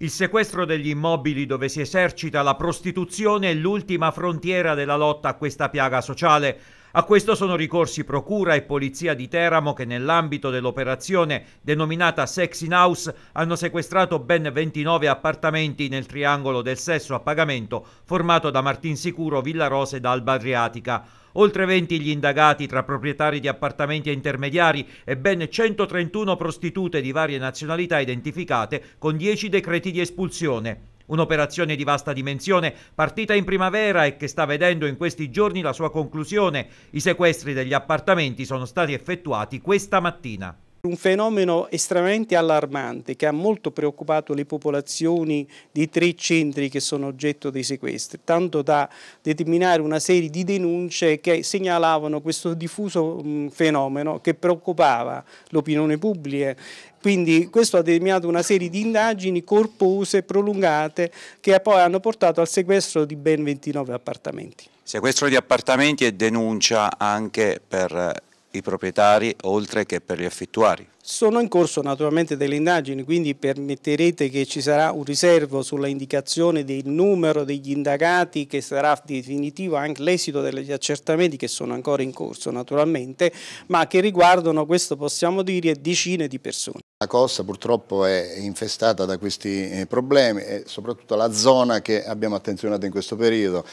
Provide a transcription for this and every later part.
Il sequestro degli immobili dove si esercita la prostituzione è l'ultima frontiera della lotta a questa piaga sociale. A questo sono ricorsi Procura e Polizia di Teramo che nell'ambito dell'operazione denominata Sex in House hanno sequestrato ben 29 appartamenti nel triangolo del sesso a pagamento formato da Martinsicuro, Villarosa ed Alba Adriatica. Oltre 20 gli indagati tra proprietari di appartamenti e intermediari e ben 131 prostitute di varie nazionalità identificate con 10 decreti di espulsione un'operazione di vasta dimensione partita in primavera e che sta vedendo in questi giorni la sua conclusione. I sequestri degli appartamenti sono stati effettuati questa mattina. Un fenomeno estremamente allarmante che ha molto preoccupato le popolazioni di tre centri che sono oggetto dei sequestri, tanto da determinare una serie di denunce che segnalavano questo diffuso mm, fenomeno che preoccupava l'opinione pubblica. Quindi questo ha determinato una serie di indagini corpose, prolungate, che poi hanno portato al sequestro di ben 29 appartamenti. Sequestro di appartamenti e denuncia anche per eh, i proprietari oltre che per gli affittuari. Sono in corso naturalmente delle indagini, quindi permetterete che ci sarà un riservo sulla indicazione del numero degli indagati che sarà definitivo anche l'esito degli accertamenti che sono ancora in corso naturalmente, ma che riguardano, questo possiamo dire, decine di persone. La costa purtroppo è infestata da questi eh, problemi e soprattutto la zona che abbiamo attenzionato in questo periodo,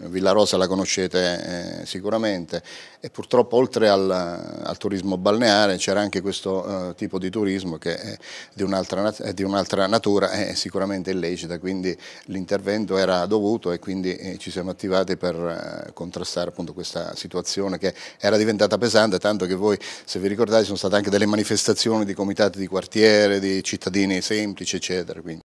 Villa Rosa la conoscete eh, sicuramente e purtroppo oltre al, al turismo balneare c'era anche questo eh, tipo di turismo che è di un'altra un natura e sicuramente illecita, quindi l'intervento era dovuto e quindi eh, ci siamo attivati per eh, contrastare appunto questa situazione che era diventata pesante, tanto che voi se vi ricordate sono state anche delle manifestazioni di comitati di quartiere, di cittadini semplici, eccetera. Quindi.